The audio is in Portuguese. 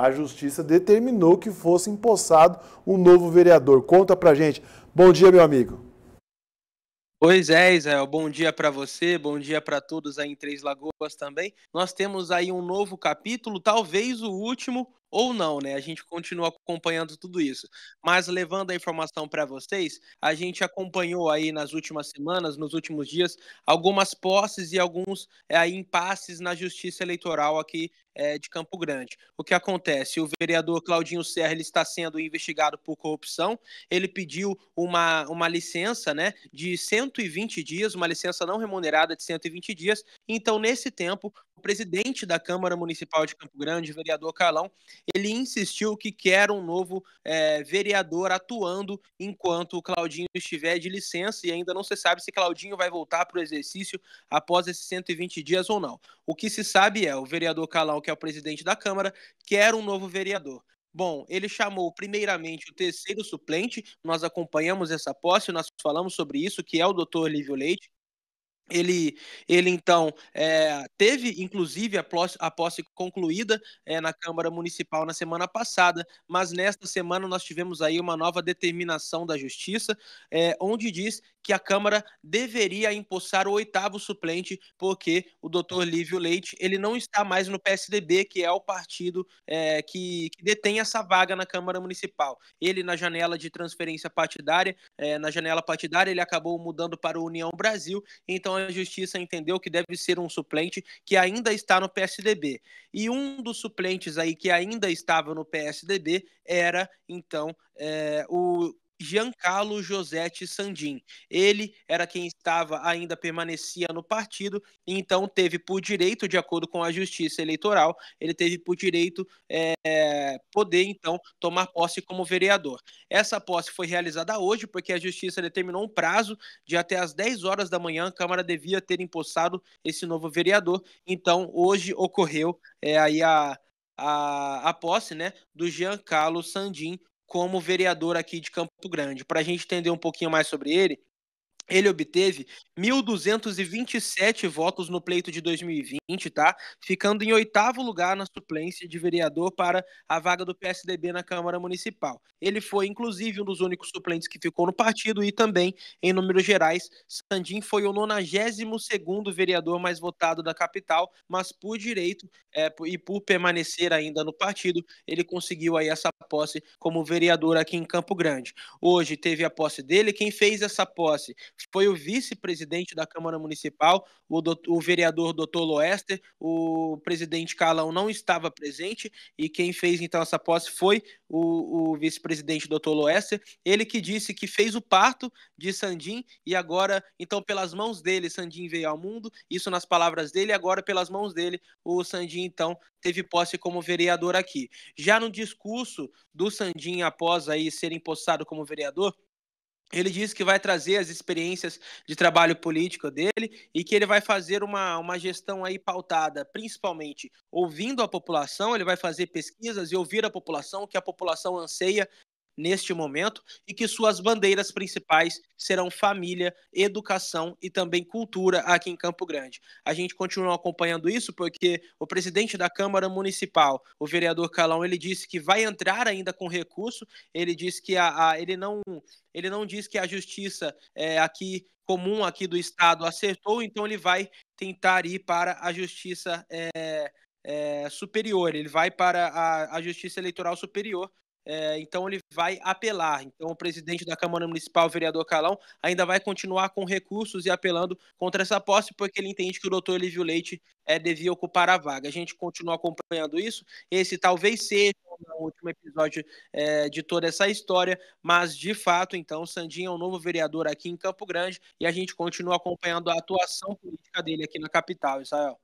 a justiça determinou que fosse empossado um novo vereador. Conta pra gente. Bom dia, meu amigo. Pois é, Israel, bom dia para você, bom dia para todos aí em Três Lagoas também. Nós temos aí um novo capítulo, talvez o último ou não, né? A gente continua acompanhando tudo isso. Mas levando a informação para vocês, a gente acompanhou aí nas últimas semanas, nos últimos dias, algumas posses e alguns é, impasses na justiça eleitoral aqui é, de Campo Grande. O que acontece? O vereador Claudinho Serra ele está sendo investigado por corrupção. Ele pediu uma, uma licença né, de 120 dias, uma licença não remunerada de 120 dias. Então, nesse tempo, presidente da Câmara Municipal de Campo Grande, vereador Calão, ele insistiu que quer um novo é, vereador atuando enquanto o Claudinho estiver de licença e ainda não se sabe se Claudinho vai voltar para o exercício após esses 120 dias ou não. O que se sabe é o vereador Calão, que é o presidente da Câmara, quer um novo vereador. Bom, ele chamou primeiramente o terceiro suplente, nós acompanhamos essa posse, nós falamos sobre isso, que é o doutor Lívio Leite, ele, ele então é, teve, inclusive, a posse, a posse concluída é, na Câmara Municipal na semana passada, mas nesta semana nós tivemos aí uma nova determinação da Justiça, é, onde diz que a Câmara deveria empossar o oitavo suplente, porque o doutor Lívio Leite ele não está mais no PSDB, que é o partido que, que, detém essa vaga na Câmara Municipal. Ele, na janela de transferência partidária, na janela partidária, ele acabou mudando para o União Brasil, então a justiça entendeu que deve ser um suplente que ainda está no PSDB. E um dos suplentes aí que ainda estava no PSDB era, então, é, o Giancarlo Giuseppe Sandin. Ele era quem estava ainda permanecia no partido, então teve por direito, de acordo com a Justiça Eleitoral, ele teve por direito é, poder então tomar posse como vereador. Essa posse foi realizada hoje porque a Justiça determinou um prazo de até às 10 horas da manhã a Câmara devia ter empossado esse novo vereador. Então hoje ocorreu é, aí a a, a, posse né, do Giancarlo Sandin como vereador aqui de Campo Grande. Para a gente entender um pouquinho mais sobre ele, ele obteve 1.227 votos no pleito de 2020, tá? Ficando em oitavo lugar na suplência de vereador para a vaga do PSDB na Câmara Municipal. Ele foi, inclusive, um dos únicos suplentes que ficou no partido e também, em números gerais, Sandim foi o 92º vereador mais votado da capital, mas por direito é, e por permanecer ainda no partido, ele conseguiu aí essa posse como vereador aqui em Campo Grande. Hoje teve a posse dele, quem fez essa posse foi o vice-presidente da Câmara Municipal, o, doutor, o vereador doutor Loester, o presidente Calão não estava presente e quem fez então essa posse foi o, o vice-presidente doutor Loester, ele que disse que fez o parto de Sandim e agora, então, pelas mãos dele, Sandim veio ao mundo, isso nas palavras dele, agora pelas mãos dele, o Sandim então teve posse como vereador aqui. Já no discurso do Sandim após aí ser empossado como vereador, ele disse que vai trazer as experiências de trabalho político dele e que ele vai fazer uma, uma gestão aí pautada, principalmente ouvindo a população, ele vai fazer pesquisas e ouvir a população, o que a população anseia neste momento e que suas bandeiras principais serão família, educação e também cultura aqui em Campo Grande. A gente continua acompanhando isso porque o presidente da Câmara Municipal, o vereador Calão, ele disse que vai entrar ainda com recurso, ele disse que a, a ele não ele não diz que a justiça é, aqui comum aqui do estado acertou, então ele vai tentar ir para a justiça é, é, superior, ele vai para a, a, Justiça Eleitoral Superior é, então ele vai apelar. Então o presidente da Câmara Municipal, o vereador Calão, ainda vai continuar com recursos e apelando contra essa posse, porque ele entende que o doutor Elívio Leite é, devia ocupar a vaga. A gente continua acompanhando isso. Esse talvez seja o último episódio é, de toda essa história, mas de fato, então, Sandinho é um novo vereador aqui em Campo Grande e a gente continua acompanhando a atuação política dele aqui na capital, Israel.